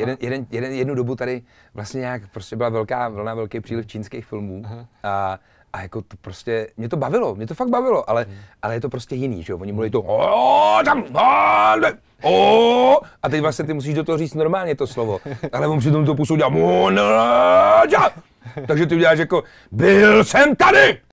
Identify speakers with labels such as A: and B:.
A: Jeden, jeden, jeden, jednu dobu tady vlastně nějak prostě byla velká vlna, velký příliv čínských filmů. A, a jako to prostě, mě to bavilo, mě to fakt bavilo, ale, hmm. ale je to prostě jiný, že jo? Oni mluví hmm. to tam, o, a teď vlastně ty musíš do toho říct normálně to
B: slovo, ale on přitom to působí
C: a
B: Takže ty uděláš jako, byl jsem tady!